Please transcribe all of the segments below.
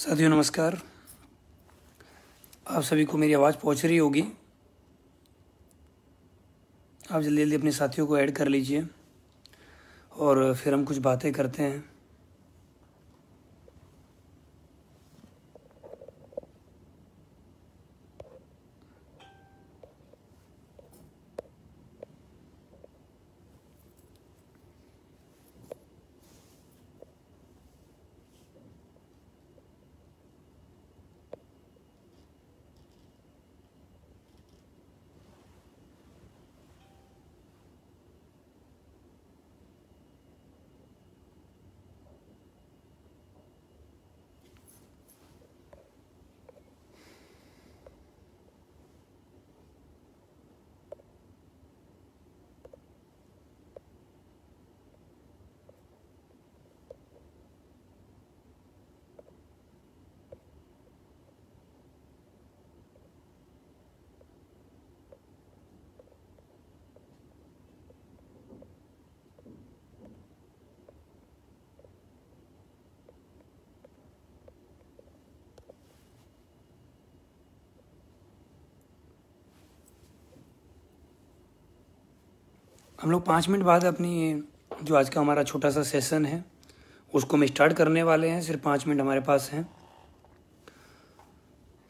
साथियों नमस्कार आप सभी को मेरी आवाज़ पहुंच रही होगी आप जल्दी जल्दी अपने साथियों को ऐड कर लीजिए और फिर हम कुछ बातें करते हैं हम लोग पाँच मिनट बाद अपनी जो आज का हमारा छोटा सा सेशन है उसको हम स्टार्ट करने वाले हैं सिर्फ पाँच मिनट हमारे पास हैं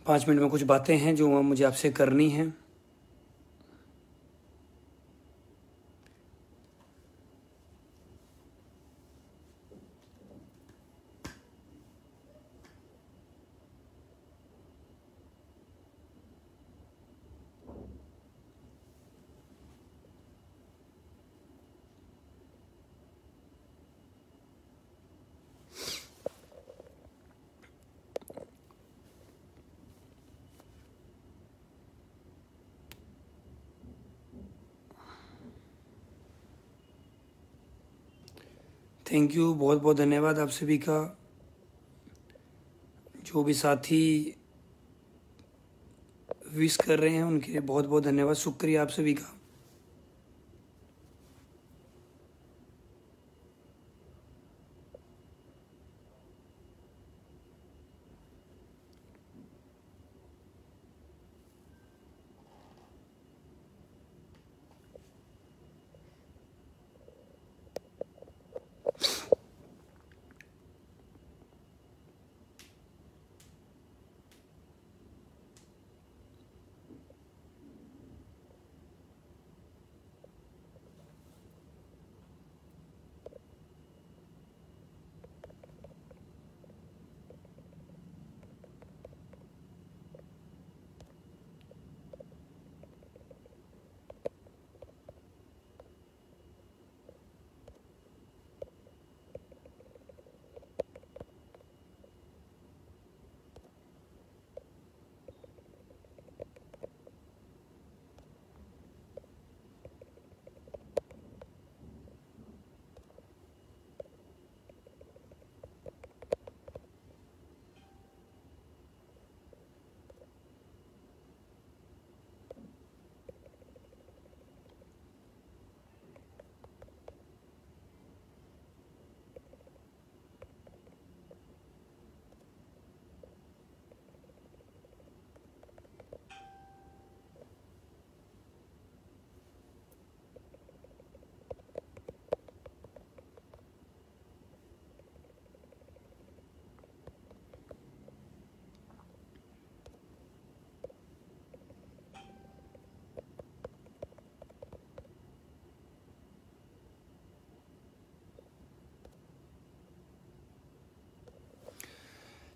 पाँच मिनट में कुछ बातें हैं जो मुझे आपसे करनी हैं थैंक यू बहुत बहुत धन्यवाद आप सभी का जो भी साथी विश कर रहे हैं उनके बहुत बहुत धन्यवाद शुक्रिया आप सभी का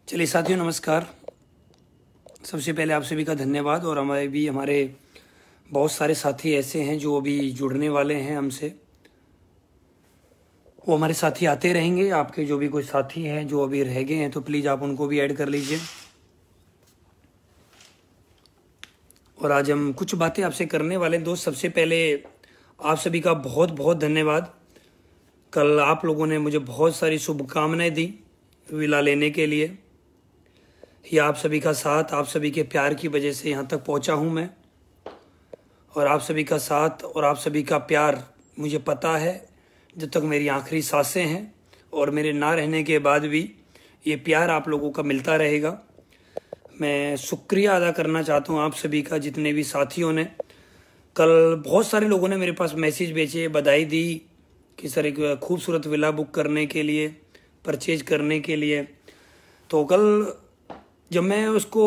चलिए साथियों नमस्कार सबसे पहले आप सभी का धन्यवाद और हमारे भी हमारे बहुत सारे साथी ऐसे हैं जो अभी जुड़ने वाले हैं हमसे वो हमारे साथी आते रहेंगे आपके जो भी कोई साथी हैं जो अभी रह गए हैं तो प्लीज़ आप उनको भी ऐड कर लीजिए और आज हम कुछ बातें आपसे करने वाले दोस्त सबसे पहले आप सभी का बहुत बहुत धन्यवाद कल आप लोगों ने मुझे बहुत सारी शुभकामनाएं दी विला लेने के लिए ये आप सभी का साथ आप सभी के प्यार की वजह से यहाँ तक पहुँचा हूँ मैं और आप सभी का साथ और आप सभी का प्यार मुझे पता है जब तक मेरी आखिरी सांसें हैं और मेरे ना रहने के बाद भी ये प्यार आप लोगों का मिलता रहेगा मैं शुक्रिया अदा करना चाहता हूँ आप सभी का जितने भी साथियों ने कल बहुत सारे लोगों ने मेरे पास मैसेज भेजे बधाई दी कि सर एक खूबसूरत विला बुक करने के लिए परचेज करने के लिए तो कल जब मैं उसको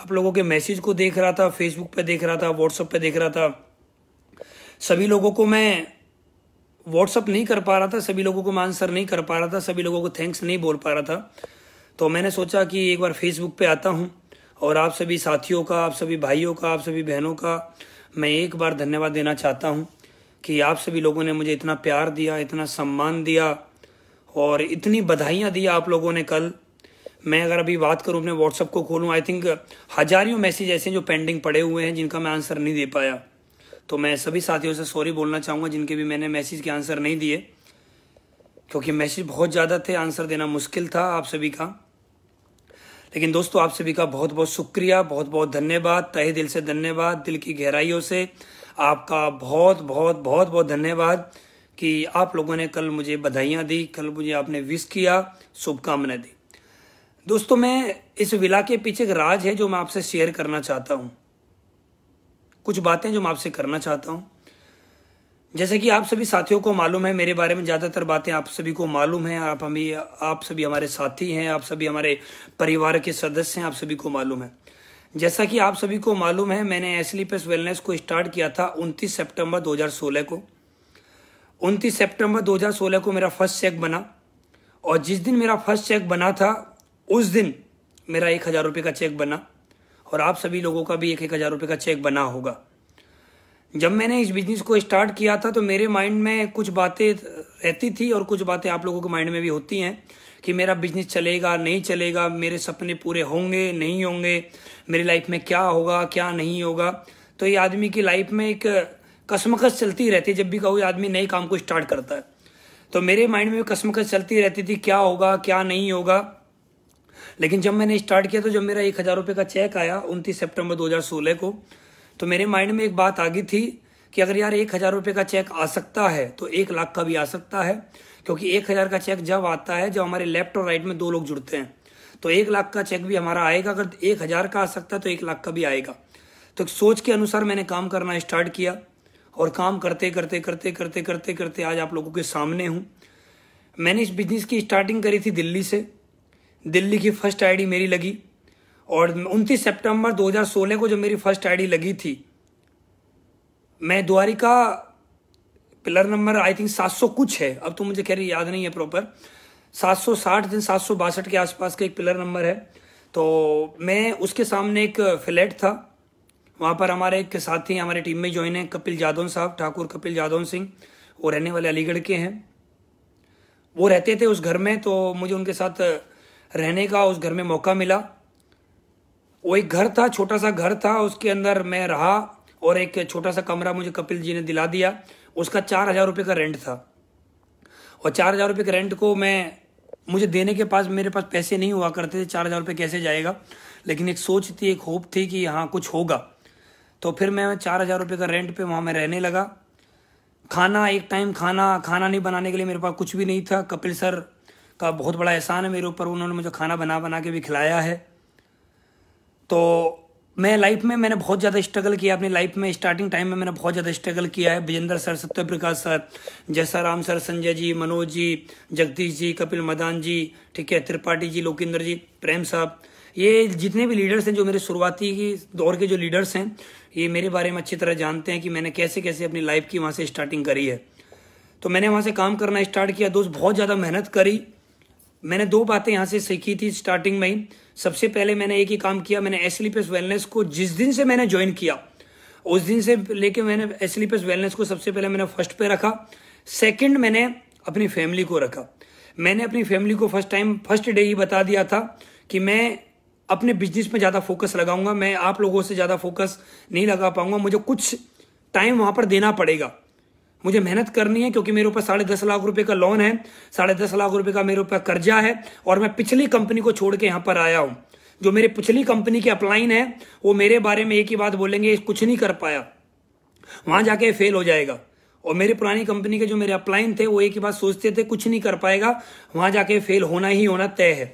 आप लोगों के मैसेज को देख रहा था फेसबुक पे देख रहा था व्हाट्सअप पे देख रहा था सभी लोगों को मैं व्हाट्सअप नहीं कर पा रहा था सभी लोगों को मैं आंसर नहीं कर पा रहा था सभी लोगों को थैंक्स नहीं बोल पा रहा था तो मैंने सोचा कि एक बार फेसबुक पे आता हूँ और आप सभी साथियों का आप सभी भाइयों का आप सभी बहनों का मैं एक बार धन्यवाद देना चाहता हूँ कि आप सभी लोगों ने मुझे इतना प्यार दिया इतना सम्मान दिया और इतनी बधाइयाँ दी आप लोगों ने कल मैं अगर अभी बात करूँ अपने व्हाट्सअप को खोलूँ आई थिंक हजारियों मैसेज ऐसे जो पेंडिंग पड़े हुए हैं जिनका मैं आंसर नहीं दे पाया तो मैं सभी साथियों से सॉरी बोलना चाहूँगा जिनके भी मैंने मैसेज के आंसर नहीं दिए क्योंकि मैसेज बहुत ज़्यादा थे आंसर देना मुश्किल था आप सभी का लेकिन दोस्तों आप सभी का बहुत बहुत शुक्रिया बहुत बहुत धन्यवाद तहे दिल से धन्यवाद दिल की गहराइयों से आपका बहुत बहुत बहुत बहुत धन्यवाद कि आप लोगों ने कल मुझे बधाइयाँ दी कल मुझे आपने विश किया शुभकामनाएं दी दोस्तों मैं इस विला के पीछे एक राज है जो मैं आपसे शेयर करना चाहता हूं कुछ बातें जो मैं आपसे करना चाहता हूं जैसे कि आप सभी साथियों को मालूम है मेरे बारे में ज़्यादातर बातें आप सभी को मालूम है आप हमें आप सभी हमारे साथी हैं आप सभी हमारे परिवार के सदस्य हैं आप सभी को मालूम है जैसा कि आप सभी को मालूम है मैंने एसलीपेस वेलनेस को स्टार्ट किया था 29 सितंबर 2016 को 29 सितंबर 2016 को मेरा फर्स्ट चेक बना और जिस दिन मेरा फर्स्ट चेक बना था उस दिन मेरा एक हज़ार रुपये का चेक बना और आप सभी लोगों का भी एक एक हज़ार रुपये का चेक बना होगा जब मैंने इस बिज़नेस को स्टार्ट किया था तो मेरे माइंड में कुछ बातें रहती थी और कुछ बातें आप लोगों के माइंड में भी होती हैं कि मेरा बिजनेस चलेगा नहीं चलेगा मेरे सपने पूरे होंगे नहीं होंगे मेरी लाइफ में क्या होगा क्या नहीं होगा तो ये आदमी की लाइफ में एक कसमकस चलती रहती है जब भी कोई आदमी नए काम को स्टार्ट करता है तो मेरे माइंड में कसमकस चलती रहती थी क्या होगा क्या नहीं होगा लेकिन जब मैंने स्टार्ट किया तो जब मेरा एक हज़ार रुपये का चेक आया उनतीस सितंबर 2016 को तो मेरे माइंड में एक बात आ गई थी कि अगर यार एक हज़ार रुपये का चेक आ सकता है तो एक लाख का भी आ सकता है क्योंकि एक हज़ार का चेक जब आता है जब हमारे लेफ्ट और राइट में दो लोग जुड़ते हैं तो एक लाख का चेक भी हमारा आएगा अगर एक हज़ार का आ सकता है तो एक लाख का भी आएगा तो सोच के अनुसार मैंने काम करना स्टार्ट किया और काम करते करते करते करते करते करते आज आप लोगों के सामने हूँ मैंने इस बिजनेस की स्टार्टिंग करी थी दिल्ली से दिल्ली की फर्स्ट आईडी मेरी लगी और 29 सितंबर 2016 को जो मेरी फर्स्ट आईडी लगी थी मैं Dwarka pillar number I think 700 कुछ है अब तो मुझे खैर याद नहीं है प्रॉपर 760 दिन सात के आसपास का एक पिलर नंबर है तो मैं उसके सामने एक फ्लैट था वहाँ पर हमारे एक साथी हमारे टीम में ज्वाइन है कपिल जादौन साहब ठाकुर कपिल जादौन सिंह वो रहने वाले अलीगढ़ के हैं वो रहते थे उस घर में तो मुझे उनके साथ रहने का उस घर में मौका मिला वो एक घर था छोटा सा घर था उसके अंदर मैं रहा और एक छोटा सा कमरा मुझे कपिल जी ने दिला दिया उसका चार हज़ार रुपये का रेंट था और चार हज़ार रुपये के रेंट को मैं मुझे देने के पास मेरे पास पैसे नहीं हुआ करते थे चार हज़ार रुपये कैसे जाएगा लेकिन एक सोच थी एक होप थी कि हाँ कुछ होगा तो फिर मैं चार हज़ार रुपये का रेंट पे वहाँ मैं रहने लगा खाना एक टाइम खाना खाना नहीं बनाने के लिए मेरे पास कुछ भी नहीं था कपिल सर का बहुत बड़ा एहसान है मेरे ऊपर उन्होंने मुझे खाना बना बना के भी खिलाया है तो मैं लाइफ में मैंने बहुत ज़्यादा स्ट्रगल किया अपनी लाइफ में स्टार्टिंग टाइम में मैंने बहुत ज़्यादा स्ट्रगल किया है Vijender sir Satya Prakash sir Jaisaram sir Sanjay ji Manoj ji Jagdish ji Kapil Madan ji ठीक है त्रिपाठी जी लोकेंद्र जी प्रेम साहब ये जितने भी लीडर्स हैं जो मेरे शुरुआती की दौर के जो लीडर्स हैं ये मेरे बारे में अच्छी तरह जानते हैं कि मैंने कैसे कैसे अपनी लाइफ की वहाँ से स्टार्टिंग करी है तो मैंने वहाँ से काम करना स्टार्ट किया दोस्त बहुत ज़्यादा मेहनत करी मैंने दो बातें यहाँ से सीखी थी स्टार्टिंग में ही सबसे पहले मैंने एक ही काम किया मैंने एसलीपीएस वेलनेस को जिस दिन से मैंने ज्वाइन किया उस दिन से लेके मैंने एसलीपीएस वेलनेस को सबसे पहले मैंने फर्स्ट पे रखा सेकंड मैंने अपनी फैमिली को रखा मैंने अपनी फैमिली को फर्स्ट टाइम फर्स्ट डे ही बता दिया था कि मैं अपने बिजनेस में ज़्यादा फोकस लगाऊंगा मैं आप लोगों से ज़्यादा फोकस नहीं लगा पाऊंगा मुझे कुछ टाइम वहां पर देना पड़ेगा मुझे मेहनत करनी है क्योंकि मेरे ऊपर साढ़े दस लाख रुपए का लोन है साढ़े दस लाख रुपए का मेरे ऊपर कर्जा है और मैं पिछली कंपनी को छोड़ के यहां पर आया हूँ जो मेरे पिछली कंपनी के अपलाइन है वो मेरे बारे में एक ही बात बोलेंगे कुछ नहीं कर पाया वहां जाके फेल हो जाएगा और मेरे पुरानी कंपनी के जो मेरे अपलाइन थे वो एक ही बात सोचते थे कुछ नहीं कर पाएगा वहां जाके फेल होना ही होना तय है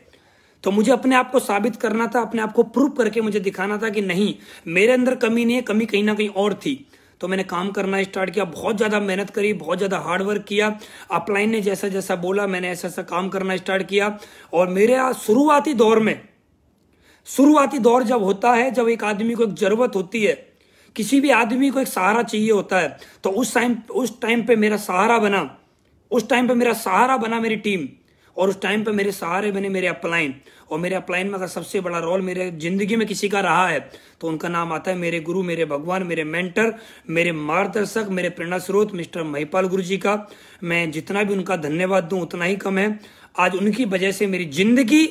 तो मुझे अपने आप को साबित करना था अपने आप को प्रूव करके मुझे दिखाना था कि नहीं मेरे अंदर कमी नहीं है कमी कहीं ना कहीं और थी तो मैंने काम करना स्टार्ट किया बहुत ज़्यादा मेहनत करी बहुत ज़्यादा हार्डवर्क किया अपलाइन ने जैसा जैसा बोला मैंने ऐसा ऐसा काम करना स्टार्ट किया और मेरे शुरुआती दौर में शुरुआती दौर जब होता है जब एक आदमी को एक जरूरत होती है किसी भी आदमी को एक सहारा चाहिए होता है तो उस टाइम उस टाइम पे मेरा सहारा बना उस टाइम पे मेरा सहारा बना मेरी टीम और उस टाइम पर मेरे सहारे बने मेरे अपलाइन और मेरे अपलाइन में अगर सबसे बड़ा रोल मेरे जिंदगी में किसी का रहा है तो उनका नाम आता है मेरे गुरु मेरे भगवान मेरे मेंटर मेरे मार्गदर्शक मेरे प्रेरणा स्रोत मिस्टर महिपाल गुरु जी का मैं जितना भी उनका धन्यवाद दूं उतना ही कम है आज उनकी वजह से मेरी जिंदगी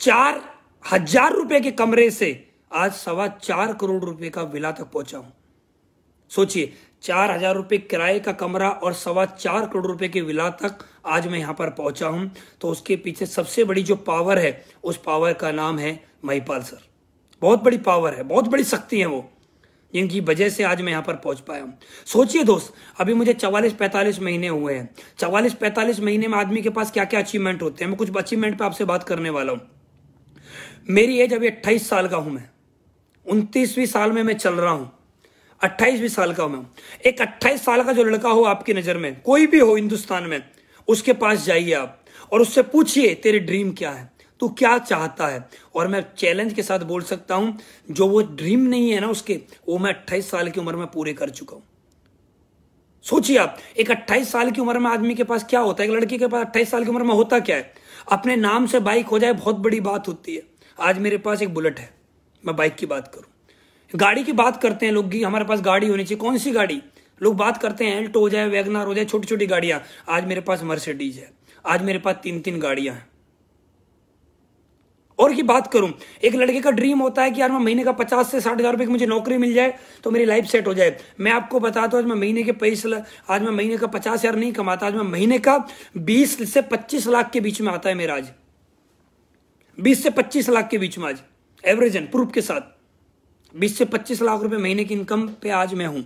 चार हजार रुपए के कमरे से आज सवा चार करोड़ रुपए का विला तक पहुंचा हूं सोचिए चार हजार रुपये किराए का कमरा और सवा चार करोड़ रुपए की विला तक आज मैं यहाँ पर पहुंचा हूं तो उसके पीछे सबसे बड़ी जो पावर है उस पावर का नाम है महिपाल सर बहुत बड़ी पावर है बहुत बड़ी शक्ति है वो जिनकी वजह से आज मैं यहाँ पर पहुंच पाया हूं सोचिए दोस्त अभी मुझे चवालीस पैंतालीस महीने हुए हैं चवालीस पैंतालीस महीने में आदमी के पास क्या क्या अचीवमेंट होते हैं मैं कुछ अचीवमेंट पर आपसे बात करने वाला हूँ मेरी एज अभी अट्ठाईस साल का हूं मैं उनतीसवीं साल में मैं चल रहा हूं अट्ठाईसवीं साल का मैं एक अट्ठाईस साल का जो लड़का हो आपकी नजर में कोई भी हो हिंदुस्तान में उसके पास जाइए आप और उससे पूछिए तेरी ड्रीम क्या है तू क्या चाहता है और मैं चैलेंज के साथ बोल सकता हूं जो वो ड्रीम नहीं है ना उसके वो मैं अट्ठाईस साल की उम्र में पूरे कर चुका हूं सोचिए आप एक 28 साल की उम्र में आदमी के पास क्या होता है एक लड़के के पास 28 साल की उम्र में होता क्या है अपने नाम से बाइक हो जाए बहुत बड़ी बात होती है आज मेरे पास एक बुलेट है मैं बाइक की बात करूं तो गाड़ी की बात करते हैं लोग कि हमारे पास गाड़ी होनी चाहिए कौन सी गाड़ी लोग बात करते हैं एल्टो हो जाए वैगनार हो जाए छोटी छोटी गाड़ियां आज मेरे पास मर्सिडीज है आज मेरे पास तीन तीन गाड़ियां हैं और की बात करूं एक लड़के का ड्रीम होता है कि यार मैं महीने का पचास से साठ हजार रुपये की मुझे नौकरी मिल जाए तो मेरी लाइफ सेट हो जाए मैं आपको बताता हूं आज मैं महीने के पैसे आज मैं महीने का पचास हजार नहीं कमाता आज मैं महीने का बीस से पच्चीस लाख के बीच में आता है मेरा आज बीस से पच्चीस लाख के बीच में आज एवरेजन प्रूफ के साथ बीस से पच्चीस लाख रुपए महीने की इनकम पे आज मैं हूं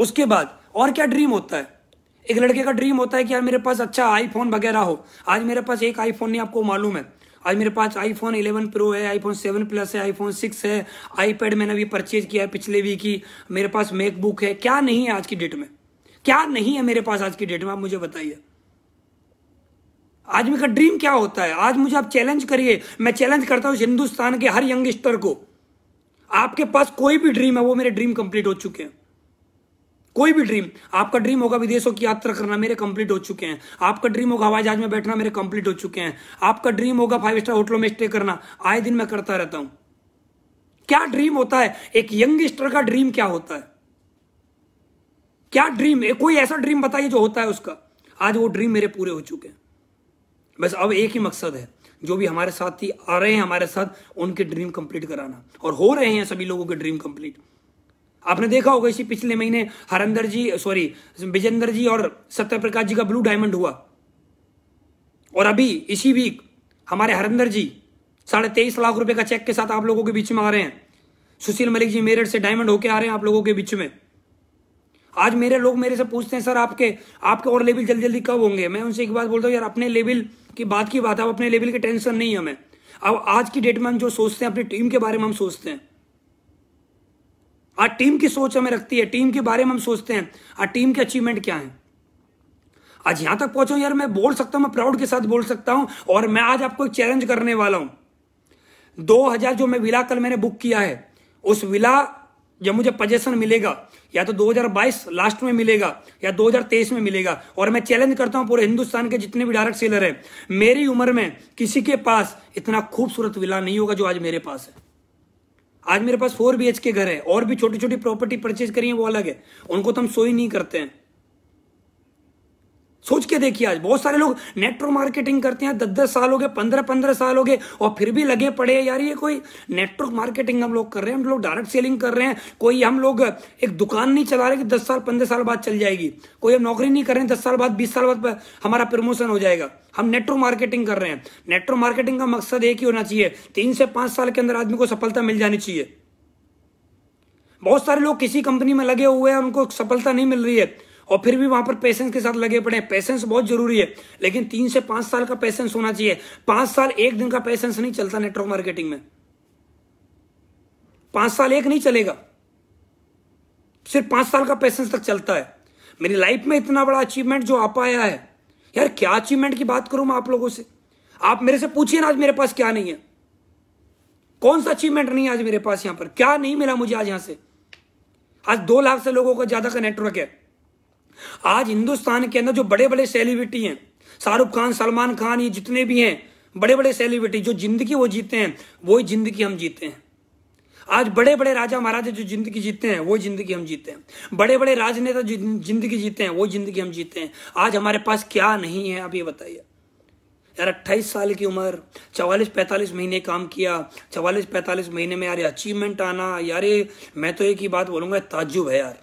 उसके बाद और क्या ड्रीम होता है एक लड़के का ड्रीम होता है कि यार मेरे पास अच्छा आईफोन वगैरह हो आज मेरे पास एक आईफोन नहीं आपको मालूम है आज मेरे पास आईफोन 11 प्रो है आईफोन 7 प्लस है आईफोन 6 है आईपैड मैंने अभी परचेज किया है पिछले वीक ही मेरे पास मैकबुक है क्या नहीं है आज की डेट में क्या नहीं है मेरे पास आज की डेट में आप मुझे बताइए आज मेरा ड्रीम क्या होता है आज मुझे आप चैलेंज करिए मैं चैलेंज करता हूं हिंदुस्तान के हर यंगस्टर को आपके पास कोई भी ड्रीम है वो मेरे ड्रीम कंप्लीट हो चुके हैं कोई भी ड्रीम आपका ड्रीम होगा विदेशों की यात्रा करना मेरे कंप्लीट हो चुके हैं आपका ड्रीम होगा हवाई जहाज में बैठना मेरे कंप्लीट हो चुके हैं आपका ड्रीम होगा फाइव स्टार होटलों में स्टे करना आए दिन मैं करता रहता हूं क्या ड्रीम होता है एक यंगस्टर का ड्रीम क्या होता है क्या ड्रीम कोई ऐसा ड्रीम बताइए जो होता है उसका आज वो ड्रीम मेरे पूरे हो चुके हैं बस अब एक ही मकसद है जो भी हमारे साथ ही आ रहे हैं हमारे साथ उनके ड्रीम कंप्लीट कराना और हो रहे हैं सभी लोगों के ड्रीम कंप्लीट आपने देखा होगा इसी पिछले महीने हरिंदर जी सॉरी विजेंद्र जी और सत्य प्रकाश जी का ब्लू डायमंड हुआ और अभी इसी वीक हमारे हरिंदर जी साढ़े तेईस लाख रुपए का चेक के साथ आप लोगों के बीच में आ रहे हैं सुशील मलिक जी मेरठ से डायमंड होके आ रहे हैं आप लोगों के बीच में आज मेरे लोग मेरे से पूछते हैं सर आपके आपके और लेवल जल्दी जल्दी कब होंगे मैं उनसे एक बात बोलता हूँ यार अपने लेवल की बात की बात है अपने लेवल की टेंशन नहीं है हमें अब आज की डेट में हम जो सोचते हैं अपनी टीम के बारे में हम सोचते हैं आज टीम की सोच हमें रखती है टीम के बारे में हम सोचते हैं आज टीम के अचीवमेंट क्या है आज यहां तक पहुंचा यार मैं बोल सकता हूं मैं प्राउड के साथ बोल सकता हूं और मैं आज आपको एक चैलेंज करने वाला हूं 2000 जो मैं विला कल मैंने बुक किया है उस विला जब मुझे पजेशन मिलेगा या तो 2022 लास्ट में मिलेगा या 2023 में मिलेगा और मैं चैलेंज करता हूं पूरे हिंदुस्तान के जितने भी डायरेक्ट सेलर हैं मेरी उम्र में किसी के पास इतना खूबसूरत विला नहीं होगा जो आज मेरे पास है आज मेरे पास फोर बी के घर है और भी छोटी छोटी प्रॉपर्टी परचेज करी है वो अलग है उनको तो हम सो ही नहीं करते हैं सोच के देखिए आज बहुत सारे लोग नेटवर्क मार्केटिंग करते हैं दस दस साल हो गए पंद्रह पंद्रह साल हो गए और फिर भी लगे पड़े यार ये कोई नेटवर्क मार्केटिंग हम लोग कर रहे हैं हम लोग डायरेक्ट सेलिंग कर रहे हैं कोई हम लोग एक दुकान नहीं चला रहे कि दस साल पंद्रह साल बाद चल जाएगी कोई हम नौकरी नहीं कर रहे हैं दस साल बाद बीस साल बाद हमारा प्रमोशन हो जाएगा हम नेटवर्क मार्केटिंग कर रहे हैं नेटवर्क मार्केटिंग का मकसद एक ही होना चाहिए तीन से पांच साल के अंदर आदमी को सफलता मिल जानी चाहिए बहुत सारे लोग किसी कंपनी में लगे हुए हैं उनको सफलता नहीं मिल रही है और फिर भी वहां पर पेशेंस के साथ लगे पड़े पेशेंस बहुत जरूरी है लेकिन तीन से पांच साल का पेशेंस होना चाहिए पांच साल एक दिन का पेशेंस नहीं चलता नेटवर्क मार्केटिंग में पांच साल एक नहीं चलेगा सिर्फ पांच साल का पेशेंस तक चलता है मेरी लाइफ में इतना बड़ा अचीवमेंट जो आ पाया है यार क्या अचीवमेंट की बात करूं मैं आप लोगों से आप मेरे से पूछिए ना आज मेरे पास क्या नहीं है कौन सा अचीवमेंट नहीं आज मेरे पास यहां पर क्या नहीं मिला मुझे आज यहां से आज दो लाख से लोगों का ज्यादा का नेटवर्क है आज हिंदुस्तान के अंदर जो बड़े बड़े सेलिब्रिटी हैं शाहरुख खान सलमान खान ये जितने भी हैं बड़े बड़े सेलिब्रिटी जो जिंदगी वो जीते हैं वही जिंदगी हम जीते हैं आज बड़े बड़े राजा महाराजा जो जिंदगी जीते हैं वो जिंदगी हम जीते हैं बड़े बड़े राजनेता जो जिंदगी जीते हैं वो जिंदगी हम जीते हैं आज हमारे पास क्या नहीं है आप ये बताइए यार अट्ठाईस साल की उम्र चवालीस पैंतालीस महीने काम किया चवालीस पैंतालीस महीने में यार अचीवमेंट आना यार मैं तो एक ही बात बोलूंगा ताजुब है यार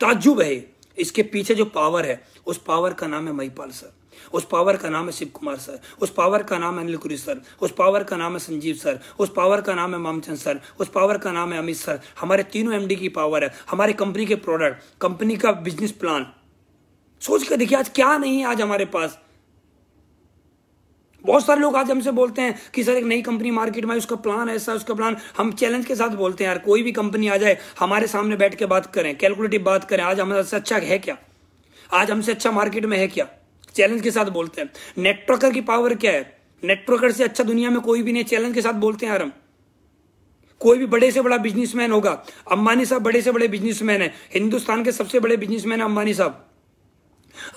ताजुब है इसके पीछे जो पावर है उस पावर का नाम है महिपाल सर उस पावर का नाम है शिव कुमार सर उस पावर का नाम है अनिल कुरी सर उस पावर का नाम है संजीव सर उस पावर का नाम है मामचंद सर उस पावर का नाम है अमित सर हमारे तीनों एमडी की पावर है हमारे कंपनी के प्रोडक्ट कंपनी का बिजनेस प्लान सोच कर देखिए आज क्या नहीं है आज हमारे पास बहुत सारे लोग आज हमसे बोलते हैं कि सर एक नई कंपनी मार्केट में उसका प्लान ऐसा उसका प्लान हम चैलेंज के साथ बोलते हैं यार कोई भी कंपनी आ जाए हमारे सामने बैठ के बात करें कैलकुलेटिव बात करें आज हमारे अच्छा है क्या आज हमसे अच्छा मार्केट में है क्या चैलेंज के साथ बोलते हैं नेटवर्कर की पावर क्या है नेटवर्कर से अच्छा दुनिया में कोई भी नहीं चैलेंज के साथ बोलते हैं यार हम कोई भी बड़े से बड़ा बिजनेसमैन होगा अंबानी साहब बड़े से बड़े बिजनेसमैन है हिंदुस्तान के सबसे बड़े बिजनेसमैन है अंबानी साहब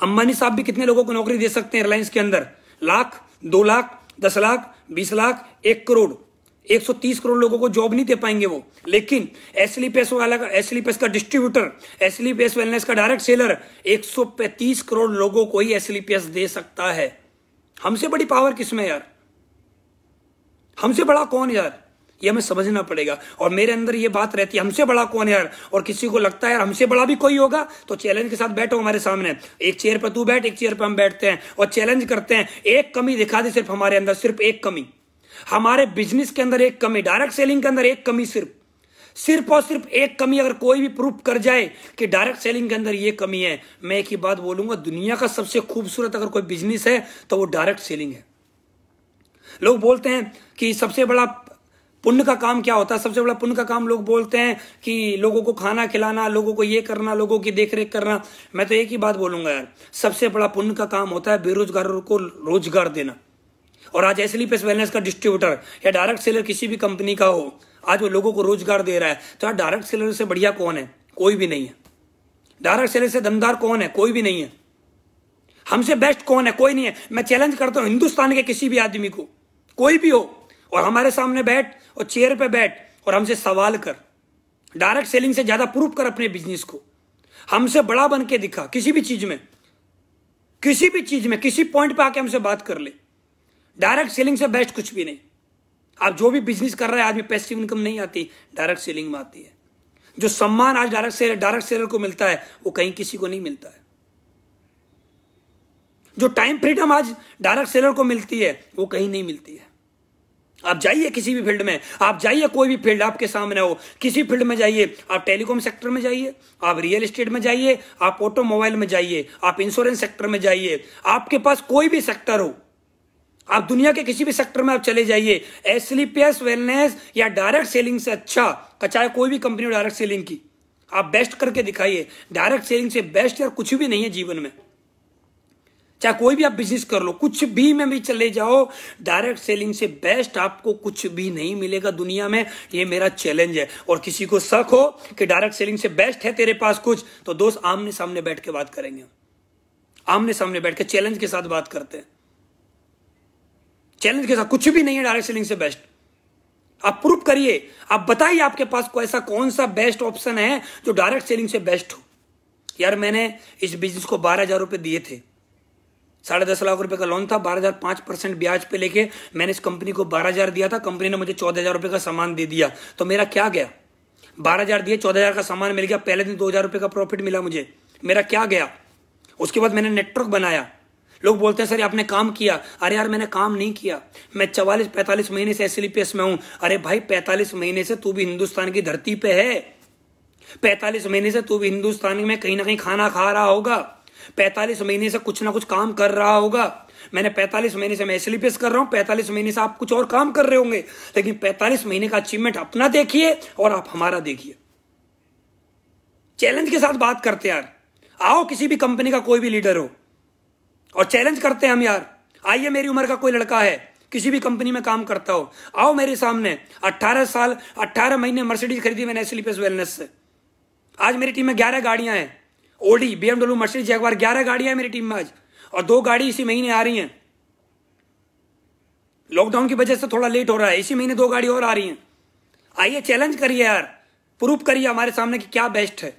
अंबानी साहब भी कितने लोगों को नौकरी दे सकते हैं एयरलाइंस के अंदर लाख दो लाख दस लाख बीस लाख एक करोड़ 130 करोड़ लोगों को जॉब नहीं दे पाएंगे वो लेकिन एसलीपीएस e वाला का एसलीपीएस e का डिस्ट्रीब्यूटर एसलीपीएस वेलनेस का डायरेक्ट सेलर 135 करोड़ लोगों को ही एसलीपीएस e दे सकता है हमसे बड़ी पावर किसमें यार हमसे बड़ा कौन यार ये हमें समझना पड़ेगा और मेरे अंदर ये बात रहती है हमसे बड़ा कौन है यार और किसी को लगता है यार हमसे बड़ा भी कोई होगा तो चैलेंज के साथ बैठो हमारे सामने एक चेयर पर तू बैठ एक चेयर पर हम बैठते हैं और चैलेंज करते हैं एक कमी दिखा दे सिर्फ हमारे अंदर सिर्फ एक कमी हमारे बिजनेस के अंदर एक कमी डायरेक्ट सेलिंग के अंदर एक कमी सिर्फ सिर्फ और सिर्फ एक कमी अगर कोई भी प्रूफ कर जाए कि डायरेक्ट सेलिंग के अंदर ये कमी है मैं एक ही बात बोलूंगा दुनिया का सबसे खूबसूरत अगर कोई बिजनेस है तो वो डायरेक्ट सेलिंग है लोग बोलते हैं कि सबसे बड़ा पुण्य का काम क्या होता है सबसे बड़ा पुण्य का काम लोग बोलते हैं कि लोगों को खाना खिलाना लोगों को ये करना लोगों की देखरेख करना मैं तो एक ही बात बोलूंगा यार सबसे बड़ा पुण्य का काम होता है बेरोजगारों को रोजगार देना और आज एसली पेस वेलनेस का डिस्ट्रीब्यूटर या डायरेक्ट सेलर किसी भी कंपनी का हो आज वो लोगों को रोजगार दे रहा है तो यार डायरेक्ट सेलर से बढ़िया कौन है कोई भी नहीं है डायरेक्ट सेलर से दमदार कौन है कोई भी नहीं है हमसे बेस्ट कौन है कोई नहीं है मैं चैलेंज करता हूं हिंदुस्तान के किसी भी आदमी को कोई भी हो और हमारे सामने बैठ और चेयर पे बैठ और हमसे सवाल कर डायरेक्ट सेलिंग से ज्यादा प्रूफ कर अपने बिजनेस को हमसे बड़ा बन के दिखा किसी भी चीज में किसी भी चीज में किसी पॉइंट पे आके हमसे बात कर ले डायरेक्ट सेलिंग से बेस्ट कुछ भी नहीं आप जो भी बिजनेस कर रहे हैं आदमी पैसिव इनकम नहीं आती डायरेक्ट सेलिंग में आती है जो सम्मान आज डायरेक्ट सेलर डायरेक्ट सेलर को मिलता है वो कहीं किसी को नहीं मिलता है जो टाइम फ्रीडम आज डायरेक्ट सेलर को मिलती है वो कहीं नहीं मिलती है आप जाइए किसी भी फील्ड में आप जाइए कोई भी फील्ड आपके सामने हो किसी फील्ड में जाइए आप टेलीकॉम सेक्टर में जाइए आप रियल एस्टेट में जाइए आप ऑटोमोबाइल में जाइए आप इंश्योरेंस सेक्टर में जाइए आपके पास कोई भी सेक्टर हो आप दुनिया के किसी भी सेक्टर में आप चले जाइए एसलीपीएस वेलनेस या डायरेक्ट सेलिंग से अच्छा चाहे कोई भी कंपनी डायरेक्ट सेलिंग की आप बेस्ट करके दिखाइए डायरेक्ट सेलिंग से बेस्ट यार कुछ भी नहीं है जीवन में चाहे कोई भी आप बिजनेस कर लो कुछ भी में भी चले जाओ डायरेक्ट सेलिंग से बेस्ट आपको कुछ भी नहीं मिलेगा दुनिया में ये मेरा चैलेंज है और किसी को शक हो कि डायरेक्ट सेलिंग से बेस्ट है तेरे पास कुछ तो दोस्त आमने सामने बैठ के बात करेंगे आमने सामने बैठ के चैलेंज के साथ बात करते हैं चैलेंज के साथ कुछ भी नहीं है डायरेक्ट सेलिंग से बेस्ट आप प्रूव करिए आप बताइए आपके पास को ऐसा कौन सा बेस्ट ऑप्शन है जो डायरेक्ट सेलिंग से बेस्ट हो यार मैंने इस बिजनेस को बारह हजार रुपए दिए थे साढ़े दस लाख रुपए का लोन था बारह हजार पांच परसेंट ब्याज पे लेके मैंने इस कंपनी को बारह हजार दिया था कंपनी ने मुझे चौदह हजार रुपए का सामान दे दिया तो मेरा क्या गया बारह हजार दिए चौदह हजार का सामान मिल गया पहले दिन दो हजार रुपए का प्रॉफिट मिला मुझे मेरा क्या गया उसके बाद मैंने नेटवर्क बनाया लोग बोलते हैं सर आपने काम किया अरे यार मैंने काम नहीं किया मैं चवालीस पैंतालीस महीने से एस में हूं अरे भाई पैंतालीस महीने से तू भी हिंदुस्तान की धरती पे है पैंतालीस महीने से तू भी हिंदुस्तान में कहीं ना कहीं खाना खा रहा होगा पैंतालीस महीने से कुछ ना कुछ काम कर रहा होगा मैंने पैंतालीस महीने से मैं इसलिए पेश कर रहा हूं पैंतालीस महीने से आप कुछ और काम कर रहे होंगे लेकिन पैंतालीस महीने का अचीवमेंट अपना देखिए और आप हमारा देखिए चैलेंज के साथ बात करते यार आओ किसी भी कंपनी का कोई भी लीडर हो और चैलेंज करते हैं हम यार आइए मेरी उम्र का कोई लड़का है किसी भी कंपनी में काम करता हो आओ मेरे सामने 18 साल 18 महीने मर्सिडीज खरीदी मैंने एसलीपेस वेलनेस से आज मेरी टीम में 11 गाड़ियां हैं ओडी बीएमडब्ल्यू मर्सिडीज जैगवार ग्यारह गाड़ियां मेरी टीम में आज और दो गाड़ी इसी महीने आ रही हैं लॉकडाउन की वजह से थोड़ा लेट हो रहा है इसी महीने दो गाड़ी और आ रही हैं आइए चैलेंज करिए यार प्रूफ करिए हमारे सामने कि क्या बेस्ट है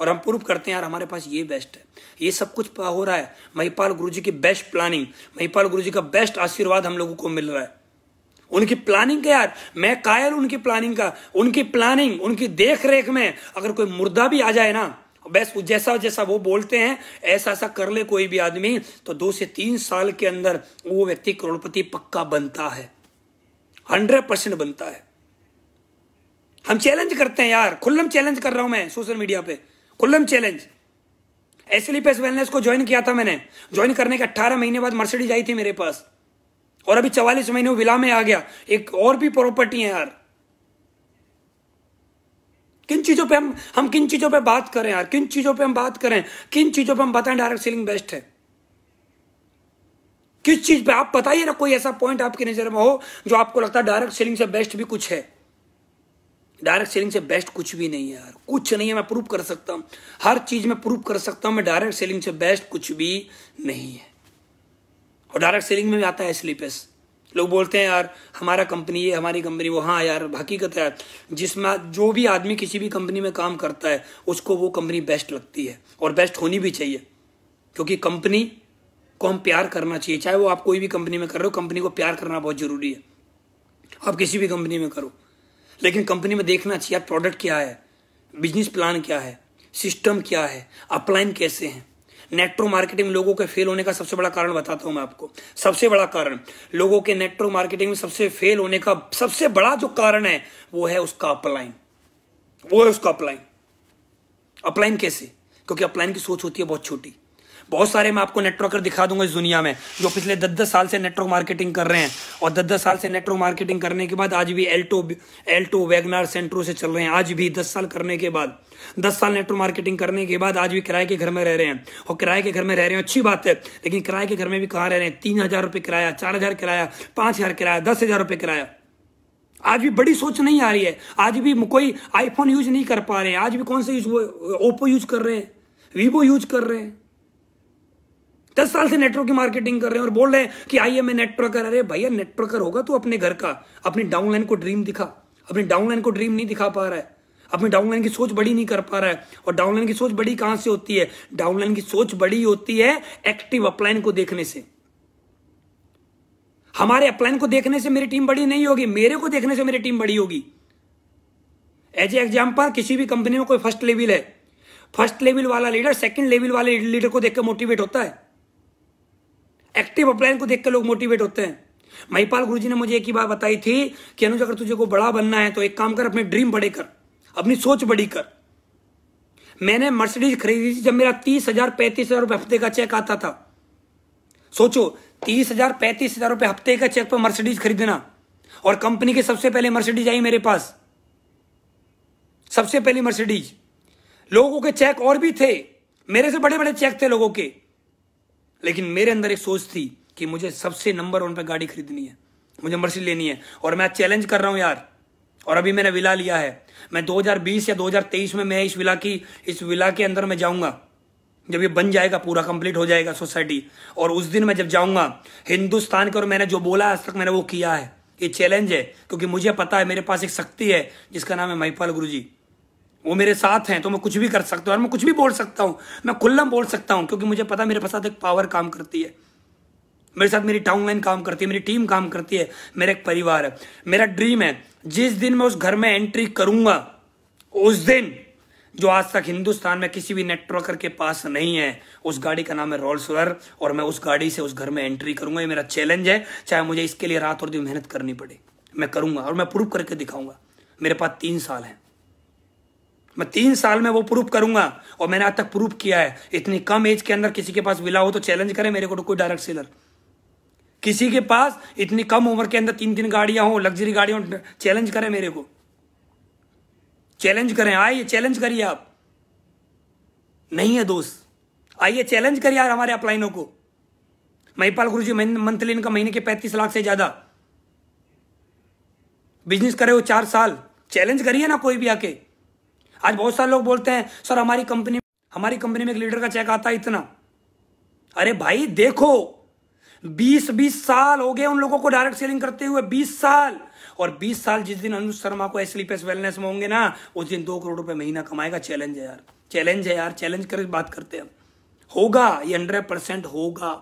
और हम प्रूफ करते हैं यार हमारे पास ये बेस्ट है ये सब कुछ हो रहा है महिपाल गुरु जी की बेस्ट प्लानिंग महिपाल गुरु जी का बेस्ट आशीर्वाद हम लोगों को मिल रहा है उनकी प्लानिंग का यार मैं कायल उनकी प्लानिंग का उनकी प्लानिंग उनकी देख रेख में अगर कोई मुर्दा भी आ जाए ना बस जैसा जैसा वो बोलते हैं ऐसा ऐसा कर ले कोई भी आदमी तो दो से तीन साल के अंदर वो व्यक्ति करोड़पति पक्का बनता है हंड्रेड परसेंट बनता है हम चैलेंज करते हैं यार खुल्लम चैलेंज कर रहा हूं मैं सोशल मीडिया पे खुल्लम चैलेंज एसलीपेस वेलनेस को ज्वाइन किया था मैंने ज्वाइन करने के अट्ठारह महीने बाद मर्सिडीज आई थी मेरे पास और अभी चवालीस महीने विला में आ गया एक और भी प्रॉपर्टी है यार किन चीज़ों पे हम हम किन चीज़ों पे बात करें यार किन चीज़ों पे हम बात करें किन चीज़ों पे हम बताएं डायरेक्ट सेलिंग बेस्ट है किस चीज़ पे आप बताइए ना कोई ऐसा पॉइंट आपकी नज़र में हो जो आपको लगता है डायरेक्ट सेलिंग से बेस्ट भी कुछ है डायरेक्ट सेलिंग से बेस्ट कुछ भी नहीं है यार कुछ नहीं है मैं प्रूफ कर सकता हूं हर चीज़ में प्रूफ कर सकता हूं मैं डायरेक्ट सेलिंग से बेस्ट कुछ भी नहीं है और डायरेक्ट सेलिंग में भी आता है स्लीपेस लोग बोलते हैं यार हमारा कंपनी ये हमारी कंपनी वो हाँ यार हकीकत है यार जिसमें जो भी आदमी किसी भी कंपनी में काम करता है उसको वो कंपनी बेस्ट लगती है और बेस्ट होनी भी चाहिए क्योंकि कंपनी को हम प्यार करना चाहिए चाहे वो आप कोई भी कंपनी में कर रहे हो कंपनी को प्यार करना बहुत ज़रूरी है आप किसी भी कंपनी में करो लेकिन कंपनी में देखना चाहिए प्रोडक्ट क्या है बिजनेस प्लान क्या है सिस्टम क्या है अपलाइन कैसे हैं नेटवर्क मार्केटिंग लोगों के फेल होने का सबसे बड़ा कारण बताता हूं मैं आपको सबसे बड़ा कारण लोगों के नेटवर्क मार्केटिंग में सबसे फेल होने का सबसे बड़ा जो कारण है वो है उसका अपलाइन वो है उसका अपलाइन अपलाइन कैसे क्योंकि अपलाइन की सोच होती है बहुत छोटी बहुत सारे मैं आपको नेटवर्कर दिखा दूंगा इस दुनिया में जो पिछले दस दस साल से नेटवर्क मार्केटिंग कर रहे हैं और दस दस साल से नेटवर्क मार्केटिंग करने के बाद आज भी एल्टो एल्टो वैगनार सेंट्रो से चल रहे हैं आज भी दस साल करने के बाद दस साल नेटवर्क मार्केटिंग करने के बाद आज भी किराए के घर में रह रहे हैं और किराए के घर में रह रहे हैं अच्छी बात है लेकिन किराए के घर में भी कहाँ रह रहे हैं तीन हजार रुपये किराया चार हजार किराया पांच हजार किराया दस हजार रुपये किराया आज भी बड़ी सोच नहीं आ रही है आज भी कोई आईफोन यूज नहीं कर पा रहे हैं आज भी कौन से यूज ओप्पो यूज कर रहे हैं वीवो यूज कर रहे हैं दस साल से नेटवर्क की मार्केटिंग कर रहे हैं और बोल रहे हैं कि आइए मैं नेटवर्कर अरे भैया नेटवर्कर होगा तो अपने घर का अपने डाउनलाइन को ड्रीम दिखा अपने डाउनलाइन को ड्रीम नहीं दिखा पा रहा है अपने डाउनलाइन की सोच बड़ी नहीं कर पा रहा है और डाउनलाइन की सोच बड़ी कहां से होती है डाउनलाइन की सोच बड़ी होती है एक्टिव अपलाइन को देखने से हमारे अपलाइन को देखने से मेरी टीम बड़ी नहीं होगी मेरे को देखने से मेरी टीम बड़ी होगी एज ए एग्जाम्पल किसी भी कंपनी में कोई फर्स्ट लेवल है फर्स्ट लेवल वाला लीडर सेकंड लेवल वाले लीडर को देखकर मोटिवेट होता है एक्टिव अपलाइन को देख कर लोग मोटिवेट होते हैं महिपाल गुरु ने मुझे एक ही बात बताई थी कि अनुज अगर तुझे को बड़ा बनना है तो एक काम कर अपने ड्रीम बड़े कर अपनी सोच बड़ी कर मैंने मर्सिडीज खरीदी थी जब मेरा तीस हजार पैंतीस हजार रुपए हफ्ते का चेक आता था सोचो तीस हजार पैंतीस हजार रुपए हफ्ते का चेक पर मर्सिडीज खरीदना और कंपनी के सबसे पहले मर्सिडीज आई मेरे पास सबसे पहली मर्सिडीज लोगों के चेक और भी थे मेरे से बड़े बड़े चेक थे लोगों के लेकिन मेरे अंदर एक सोच थी कि मुझे सबसे नंबर वन पे गाड़ी खरीदनी है मुझे मर्सी लेनी है और मैं चैलेंज कर रहा हूं यार और अभी मैंने विला लिया है मैं 2020 या 2023 में मैं इस विला की इस विला के अंदर मैं जाऊंगा जब ये बन जाएगा पूरा कंप्लीट हो जाएगा सोसाइटी और उस दिन मैं जब जाऊंगा हिंदुस्तान के और मैंने जो बोला आज तक मैंने वो किया है ये चैलेंज है क्योंकि मुझे पता है मेरे पास एक शक्ति है जिसका नाम है महिपाल गुरु जी वो मेरे साथ हैं तो मैं कुछ भी कर सकता हूँ और मैं कुछ भी बोल सकता हूँ मैं खुल्ला बोल सकता हूँ क्योंकि मुझे पता मेरे साथ एक पावर काम करती है मेरे साथ मेरी टाउन लाइन काम करती है मेरी टीम काम करती है मेरा एक परिवार है मेरा ड्रीम है जिस दिन मैं उस घर में एंट्री करूंगा उस दिन जो आज तक हिंदुस्तान में किसी भी नेटवर्कर के पास नहीं है उस गाड़ी का नाम है रोल्स रॉयर और मैं उस गाड़ी से उस घर में एंट्री करूंगा ये मेरा चैलेंज है चाहे मुझे इसके लिए रात और दिन मेहनत करनी पड़े मैं करूंगा और मैं प्रूव करके दिखाऊंगा मेरे पास तीन साल हैं मैं तीन साल में वो प्रूफ करूंगा और मैंने आज तक प्रूफ किया है इतनी कम एज के अंदर किसी के पास विला हो तो चैलेंज करें मेरे को तो कोई डायरेक्ट सेलर किसी के पास इतनी कम उम्र के अंदर तीन तीन गाड़ियां हो लग्जरी गाड़ियां चैलेंज करें मेरे को चैलेंज करें आइए चैलेंज करिए आप नहीं है दोस्त आइए चैलेंज करिए यार हमारे अपलाइनों को महिपाल गुरु जी मंथली इनका महीने के पैंतीस लाख से ज्यादा बिजनेस करे हो चार साल चैलेंज करिए ना कोई भी आके आज बहुत सारे लोग बोलते हैं सर हमारी कंपनी हमारी कंपनी में एक लीडर का चेक आता है इतना अरे भाई देखो बीस बीस साल हो गए उन लोगों को डायरेक्ट सेलिंग करते हुए बीस साल और बीस साल जिस दिन अनुज शर्मा को पेस वेलनेस में होंगे ना उस दिन दो करोड़ रुपए महीना कमाएगा चैलेंज है यार चैलेंज है यार चैलेंज कर बात करते हैं होगा ये हंड्रेड परसेंट होगा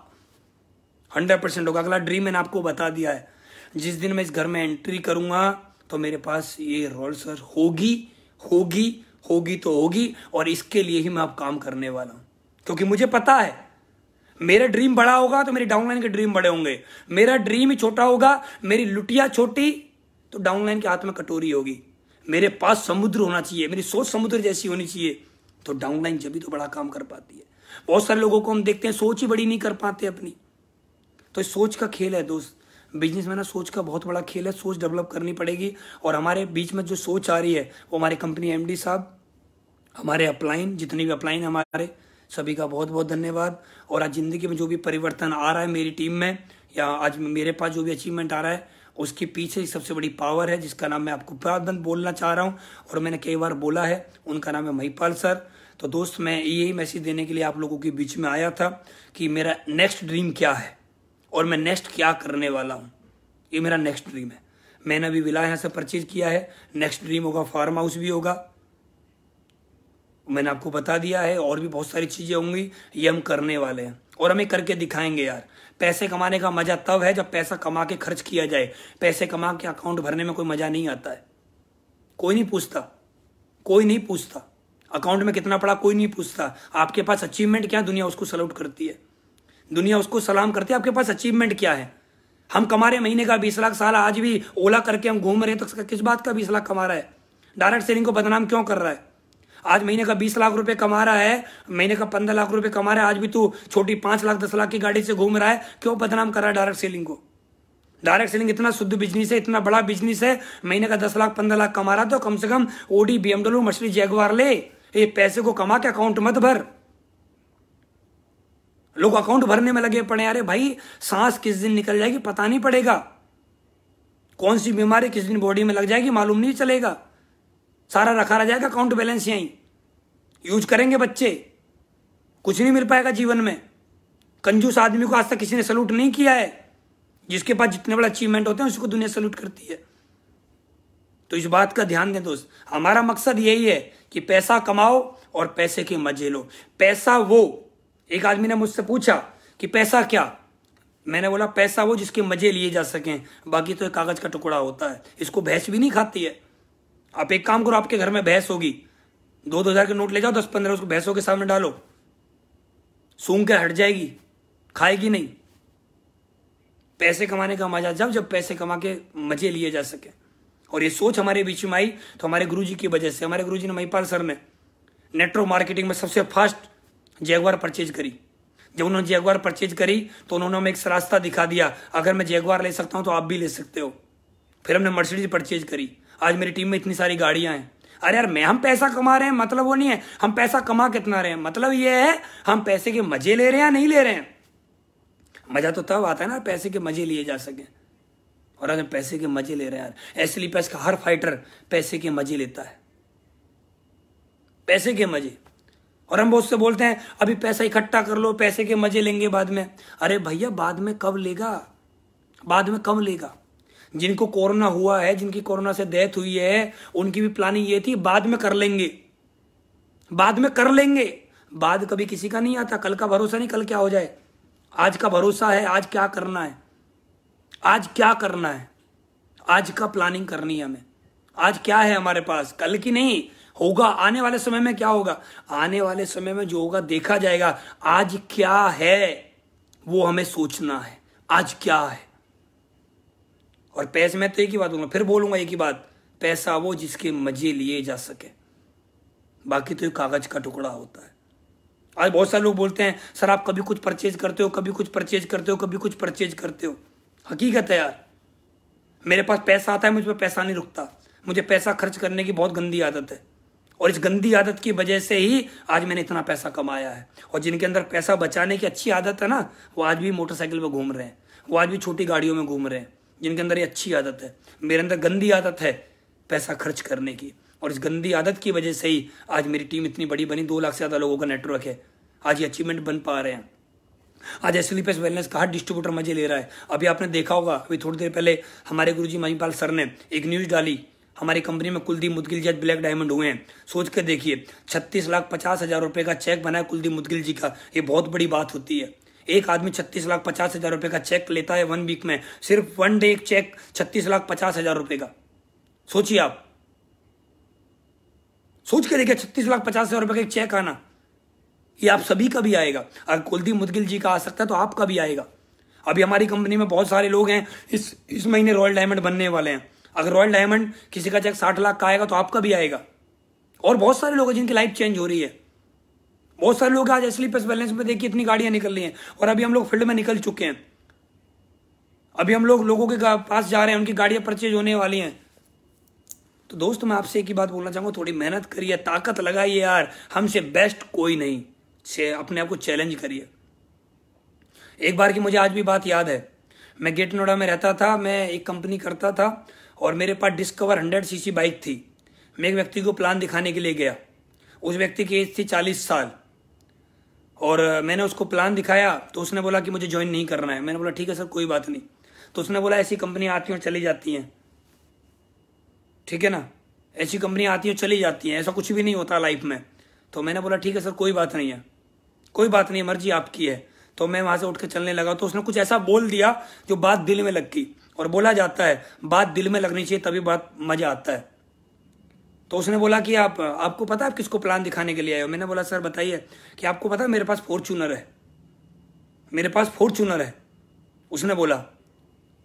हंड्रेड परसेंट होगा अगला ड्रीम मैंने आपको बता दिया है जिस दिन मैं इस घर में एंट्री करूंगा तो मेरे पास ये रोल सर होगी होगी होगी तो होगी और इसके लिए ही मैं अब काम करने वाला हूं क्योंकि मुझे पता है मेरा ड्रीम बड़ा होगा तो मेरी डाउनलाइन के ड्रीम बड़े होंगे मेरा ड्रीम ही छोटा होगा मेरी लुटिया छोटी तो डाउनलाइन के हाथ में कटोरी होगी मेरे पास समुद्र होना चाहिए मेरी सोच समुद्र जैसी होनी चाहिए तो डाउनलाइन जब भी तो बड़ा काम कर पाती है बहुत सारे लोगों को हम देखते हैं सोच ही बड़ी नहीं कर पाते अपनी तो सोच का खेल है दोस्त बिजनेस में ना सोच का बहुत बड़ा खेल है सोच डेवलप करनी पड़ेगी और हमारे बीच में जो सोच आ रही है वो हमारे कंपनी एमडी साहब हमारे अपलाइन जितने भी अपलाइन हमारे सभी का बहुत बहुत धन्यवाद और आज ज़िंदगी में जो भी परिवर्तन आ रहा है मेरी टीम में या आज मेरे पास जो भी अचीवमेंट आ रहा है उसके पीछे सबसे बड़ी पावर है जिसका नाम मैं आपको प्रावधान बोलना चाह रहा हूँ और मैंने कई बार बोला है उनका नाम है महिपाल सर तो दोस्त मैं यही मैसेज देने के लिए आप लोगों के बीच में आया था कि मेरा नेक्स्ट ड्रीम क्या है और मैं नेक्स्ट क्या करने वाला हूँ ये मेरा नेक्स्ट ड्रीम है मैंने अभी विला यहाँ से परचेज किया है नेक्स्ट ड्रीम होगा फार्म हाउस भी होगा मैंने आपको बता दिया है और भी बहुत सारी चीज़ें होंगी ये हम करने वाले हैं और हमें करके दिखाएंगे यार पैसे कमाने का मज़ा तब है जब पैसा कमा के खर्च किया जाए पैसे कमा के अकाउंट भरने में कोई मज़ा नहीं आता है कोई नहीं पूछता कोई नहीं पूछता अकाउंट में कितना पड़ा कोई नहीं पूछता आपके पास अचीवमेंट क्या दुनिया उसको सल्यूट करती है दुनिया उसको सलाम करती है आपके पास अचीवमेंट क्या है हम कमा रहे महीने का बीस लाख साल आज भी ओला करके हम घूम रहे हैं तो किस बात का बीस लाख कमा रहा है डायरेक्ट सेलिंग को बदनाम क्यों कर रहा है आज महीने का बीस लाख रुपए कमा रहा है महीने का पंद्रह लाख रुपए कमा रहा है आज भी तू छोटी पांच लाख दस लाख की गाड़ी से घूम रहा है क्यों बदनाम कर रहा है डायरेक्ट सेलिंग को डायरेक्ट सेलिंग इतना शुद्ध बिजनेस है इतना बड़ा बिजनेस है महीने का दस लाख पंद्रह लाख कमा रहा तो कम से कम ओडी बीएमडब्ल्यू मछली जैगवार ले ये पैसे को कमा के अकाउंट मत भर लोग अकाउंट भरने में लगे पड़े अरे भाई सांस किस दिन निकल जाएगी पता नहीं पड़ेगा कौन सी बीमारी किस दिन बॉडी में लग जाएगी मालूम नहीं चलेगा सारा रखा रह जाएगा अकाउंट बैलेंस यहीं यूज करेंगे बच्चे कुछ नहीं मिल पाएगा जीवन में कंजूस आदमी को आज तक किसी ने सल्यूट नहीं किया है जिसके पास जितने बड़े अचीवमेंट होते हैं उसको दुनिया सल्यूट करती है तो इस बात का ध्यान दें दोस्त हमारा मकसद यही है कि पैसा कमाओ और पैसे के मजे लो पैसा वो एक आदमी ने मुझसे पूछा कि पैसा क्या मैंने बोला पैसा वो जिसके मजे लिए जा सकें बाकी तो एक कागज का टुकड़ा होता है इसको भैंस भी नहीं खाती है आप एक काम करो आपके घर में भैंस होगी दो दो हजार के नोट ले जाओ दस पंद्रह उसको भैंसों के सामने डालो सूंघ के हट जाएगी खाएगी नहीं पैसे कमाने का मजा जब जब पैसे कमा के मजे लिए जा सके और ये सोच हमारे बीच में आई तो हमारे गुरुजी की वजह से हमारे गुरुजी ने महिपाल सर ने नेटवर्क मार्केटिंग में सबसे फास्ट जैगवार परचेज करी जब उन्होंने जैगवार परचेज करी तो उन्होंने हमें एक रास्ता दिखा दिया अगर मैं जैगवार ले सकता हूँ तो आप भी ले सकते हो फिर हमने मर्सिडीज परचेज करी आज मेरी टीम में इतनी सारी गाड़ियां हैं अरे यार मैं हम पैसा कमा रहे हैं मतलब वो नहीं है हम पैसा कमा कितना रहे हैं मतलब ये है हम पैसे के मजे ले रहे हैं या नहीं ले रहे हैं मजा तो तब आता है ना पैसे के मजे लिए जा सके और अगर पैसे के मजे ले रहे हैं यार एसली पैस का हर फाइटर पैसे के मजे लेता है पैसे के मजे और हम बहुत से बोलते हैं अभी पैसा इकट्ठा कर लो पैसे के मजे लेंगे बाद में अरे भैया बाद में कब लेगा बाद में कब लेगा जिनको कोरोना हुआ है जिनकी कोरोना से डेथ हुई है उनकी भी प्लानिंग ये थी बाद में कर लेंगे बाद में कर लेंगे बाद कभी किसी का नहीं आता कल का भरोसा नहीं कल क्या हो जाए आज का भरोसा है आज क्या करना है आज क्या करना है आज का प्लानिंग करनी है हमें आज क्या है हमारे पास कल की नहीं होगा आने वाले समय में क्या होगा आने वाले समय में जो होगा देखा जाएगा आज क्या है वो हमें सोचना है आज क्या है और पैसे में तो एक ही बात बोलूंगा फिर बोलूंगा एक ही बात पैसा वो जिसके मजे लिए जा सके बाकी तो कागज का टुकड़ा होता है आज बहुत सारे लोग बोलते हैं सर आप कभी कुछ परचेज करते हो कभी कुछ परचेज करते हो कभी कुछ परचेज करते हो हकीकत है यार मेरे पास पैसा आता है मुझ पर पैसा नहीं रुकता मुझे पैसा खर्च करने की बहुत गंदी आदत है और इस गंदी आदत की वजह से ही आज मैंने इतना पैसा कमाया है और जिनके अंदर पैसा बचाने की अच्छी आदत है ना वो आज भी मोटरसाइकिल पर घूम रहे हैं वो आज भी छोटी गाड़ियों में घूम रहे हैं जिनके अंदर ये अच्छी आदत है मेरे अंदर गंदी आदत है पैसा खर्च करने की और इस गंदी आदत की वजह से ही आज मेरी टीम इतनी बड़ी बनी दो लाख से ज़्यादा लोगों का नेटवर्क है आज ये अचीवमेंट बन पा रहे हैं आज एस एलिपेस वेलनेस का हर डिस्ट्रीब्यूटर मजे ले रहा है अभी आपने देखा होगा अभी थोड़ी देर पहले हमारे गुरुजी जी महिपाल सर ने एक न्यूज़ डाली हमारी कंपनी में कुलदीप मुदगिल जी ब्लैक डायमंड हुए हैं सोच कर देखिए छत्तीस लाख पचास हजार रुपये का चेक बना है कुलदीप मुदगिल जी का ये बहुत बड़ी बात होती है एक आदमी छत्तीस लाख पचास हजार रुपये का चेक लेता है वन वीक में सिर्फ वन डे एक चेक छत्तीस लाख पचास हजार रुपये का सोचिए आप सोच के देखिए छत्तीस लाख पचास हजार रुपये का एक चेक आना ये आप सभी का भी आएगा अगर कुलदीप मुदगिल जी का आ सकता है तो आपका भी आएगा अभी हमारी कंपनी में बहुत सारे लोग हैं इस इस महीने रॉयल डायमंड बनने वाले हैं अगर रॉयल डायमंड किसी का चेक साठ लाख का आएगा तो आपका भी आएगा और बहुत सारे लोग हैं जिनकी लाइफ चेंज हो रही है बहुत सारे लोग आज असली प्रेस बैलेंस में देखिए इतनी गाड़ियां निकल रही हैं और अभी हम लोग फील्ड में निकल चुके हैं अभी हम लोग लोगों के पास जा रहे हैं उनकी गाड़ियां परचेज होने वाली हैं तो दोस्त मैं आपसे एक ही बात बोलना चाहूंगा थोड़ी मेहनत करिए ताकत लगाइए यार हमसे बेस्ट कोई नहीं से अपने आप को चैलेंज करिए एक बार की मुझे आज भी बात याद है मैं गेट नोएडा में रहता था मैं एक कंपनी करता था और मेरे पास डिस्कवर हंड्रेड सीसी बाइक थी मैं एक व्यक्ति को प्लान दिखाने के लिए गया उस व्यक्ति की एज थी चालीस साल और मैंने उसको प्लान दिखाया तो उसने बोला कि मुझे ज्वाइन नहीं करना है मैंने बोला ठीक है सर कोई बात नहीं तो उसने बोला ऐसी कंपनी आती हैं और चली जाती हैं ठीक है ना ऐसी कंपनी आती है चली जाती है ऐसा कुछ भी नहीं होता लाइफ में तो मैंने बोला ठीक है सर कोई बात नहीं है कोई बात नहीं मर्जी आपकी है तो मैं वहां से उठ के चलने लगा तो उसने कुछ ऐसा बोल दिया जो बात दिल में लग गई और बोला जाता है बात दिल में लगनी चाहिए तभी बात मजा आता है तो उसने बोला कि आप आपको पता है आप किसको प्लान दिखाने के लिए आए हो मैंने बोला सर बताइए कि आपको पता है मेरे पास फॉर्चूनर है मेरे पास फॉर्चूनर है उसने बोला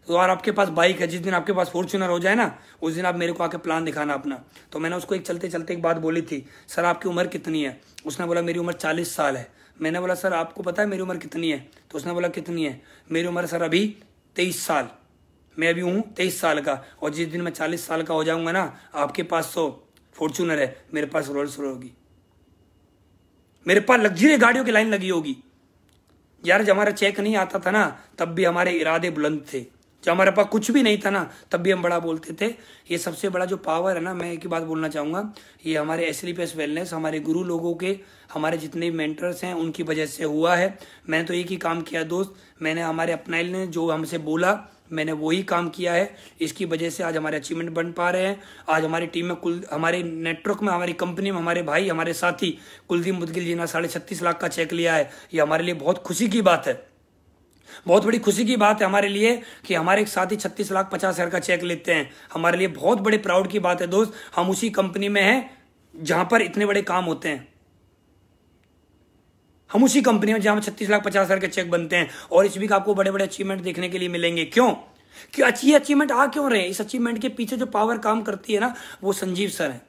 तो यार आपके पास बाइक है जिस दिन आपके पास फॉर्चूनर हो जाए ना उस दिन आप मेरे को आके प्लान दिखाना अपना तो मैंने उसको एक चलते चलते एक बात बोली थी सर आपकी उम्र कितनी है उसने बोला मेरी उम्र चालीस साल है मैंने बोला सर आपको पता है मेरी उम्र कितनी है तो उसने बोला कितनी है मेरी उम्र सर अभी तेईस साल मैं अभी हूँ तेईस साल का और जिस दिन मैं चालीस साल का हो जाऊंगा ना आपके पास तो फॉर्चूनर है मेरे पास रोल्स रॉयल होगी मेरे पास लग्जरी गाड़ियों की लाइन लगी होगी यार जब हमारा चेक नहीं आता था ना तब भी हमारे इरादे बुलंद थे जब हमारे पास कुछ भी नहीं था ना तब भी हम बड़ा बोलते थे ये सबसे बड़ा जो पावर है ना मैं एक ही बात बोलना चाहूंगा ये हमारे एस डी वेलनेस हमारे गुरु लोगों के हमारे जितने मेंटर्स हैं उनकी वजह से हुआ है मैंने तो एक ही काम किया दोस्त मैंने हमारे अपनाइल ने जो हमसे बोला मैंने वही काम किया है इसकी वजह से आज हमारे अचीवमेंट बन पा रहे हैं आज हमारी टीम में कुल हमारे नेटवर्क में हमारी कंपनी में हमारे भाई हमारे साथी कुलदीप मुदगिल जी ने साढ़े छत्तीस लाख का चेक लिया है ये हमारे लिए बहुत खुशी की बात है बहुत बड़ी खुशी की बात है हमारे लिए कि हमारे एक साथी छत्तीस लाख पचास हजार का चेक लेते हैं हमारे लिए बहुत बड़े प्राउड की बात है दोस्त हम उसी कंपनी में हैं जहां पर इतने बड़े काम होते हैं हम उसी कंपनी में जहां छत्तीस लाख पचास हजार के चेक बनते हैं और इस वीक आपको बड़े बड़े अचीवमेंट देखने के लिए मिलेंगे क्यों क्यों अच्छी अचीवमेंट आ क्यों रहे इस अचीवमेंट के पीछे जो पावर काम करती है ना वो संजीव सर है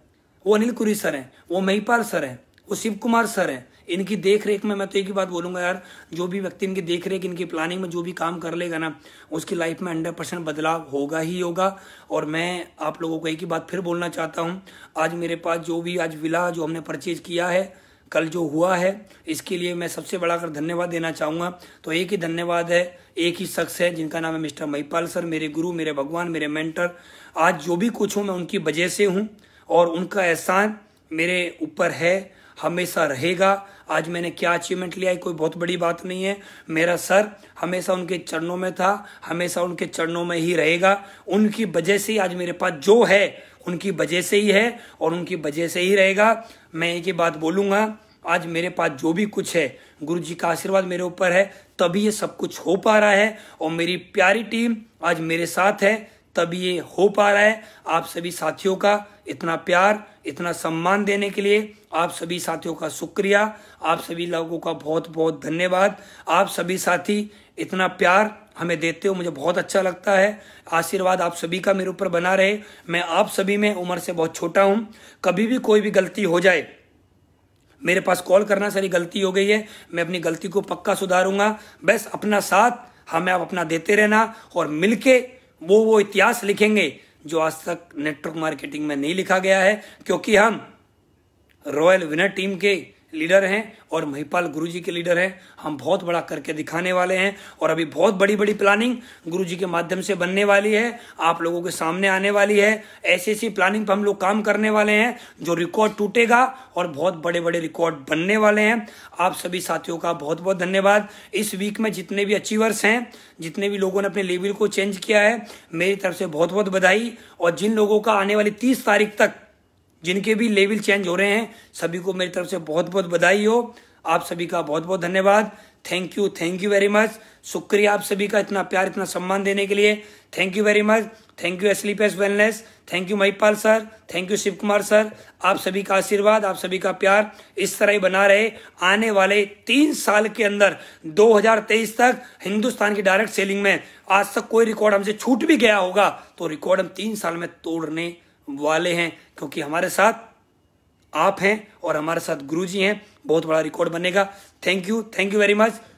वो अनिल कुरी सर है वो महिपाल सर है वो शिव कुमार सर है इनकी देख रेख में मैं तो एक ही बात बोलूंगा यार जो भी व्यक्ति इनकी देख रेख इनकी प्लानिंग में जो भी काम कर लेगा ना उसकी लाइफ में हंड्रेड परसेंट बदलाव होगा ही होगा और मैं आप लोगों को एक ही बात फिर बोलना चाहता हूँ आज मेरे पास जो भी आज विला जो हमने परचेज किया है कल जो हुआ है इसके लिए मैं सबसे बड़ा कर धन्यवाद देना चाहूँगा तो एक ही धन्यवाद है एक ही शख्स है जिनका नाम है मिस्टर महिपाल सर मेरे गुरु मेरे भगवान मेरे मेंटर आज जो भी कुछ हूँ मैं उनकी वजह से हूँ और उनका एहसान मेरे ऊपर है हमेशा रहेगा आज मैंने क्या अचीवमेंट लिया है कोई बहुत बड़ी बात नहीं है मेरा सर हमेशा उनके चरणों में था हमेशा उनके चरणों में ही रहेगा उनकी वजह से आज मेरे पास जो है उनकी वजह से ही है और उनकी वजह से ही रहेगा मैं एक ही बात बोलूँगा आज मेरे पास जो भी कुछ है गुरु जी का आशीर्वाद मेरे ऊपर है तभी ये सब कुछ हो पा रहा है और मेरी प्यारी टीम आज मेरे साथ है तभी ये हो पा रहा है आप सभी साथियों का इतना प्यार इतना सम्मान देने के लिए आप सभी साथियों का शुक्रिया आप सभी लोगों का बहुत बहुत धन्यवाद आप सभी साथी इतना प्यार हमें देते हो मुझे बहुत अच्छा लगता है आशीर्वाद आप सभी का मेरे ऊपर बना रहे मैं आप सभी में उम्र से बहुत छोटा हूं कभी भी कोई भी गलती हो जाए मेरे पास कॉल करना सारी गलती हो गई है मैं अपनी गलती को पक्का सुधारूंगा बस अपना साथ हमें आप अपना देते रहना और मिलके वो वो इतिहास लिखेंगे जो आज तक नेटवर्क मार्केटिंग में नहीं लिखा गया है क्योंकि हम रॉयल विनर टीम के लीडर हैं और महिपाल गुरुजी के लीडर हैं हम बहुत बड़ा करके दिखाने वाले हैं और अभी बहुत बड़ी बड़ी प्लानिंग गुरुजी के माध्यम से बनने वाली है आप लोगों के सामने आने वाली है ऐसी ऐसी प्लानिंग पर हम लोग काम करने वाले हैं जो रिकॉर्ड टूटेगा और बहुत बड़े बड़े रिकॉर्ड बनने वाले हैं आप सभी साथियों का बहुत बहुत धन्यवाद इस वीक में जितने भी अचीवर्स हैं जितने भी लोगों ने अपने लेवल को चेंज किया है मेरी तरफ से बहुत बहुत बधाई और जिन लोगों का आने वाली तीस तारीख तक जिनके भी लेवल चेंज हो रहे हैं सभी को मेरी तरफ से बहुत बहुत बधाई हो आप सभी का बहुत बहुत धन्यवाद thank you thank you very much शुक्रिया आप सभी का इतना प्यार इतना सम्मान देने के लिए thank you very much thank you Asclepius wellness thank you Mahipal sir thank you Shiv Kumar sir आप सभी का आशीर्वाद आप सभी का प्यार इस तरह ही बना रहे आने वाले तीन साल के अंदर 2023 तक हिंदुस्तान की डायरेक्ट सेलिंग में आज तक कोई रिकॉर्ड हमसे छूट भी गया होगा तो रिकॉर्ड हम तीन साल में तोड़ने वाले हैं क्योंकि हमारे साथ आप हैं और हमारे साथ गुरुजी हैं बहुत बड़ा रिकॉर्ड बनेगा thank you thank you very much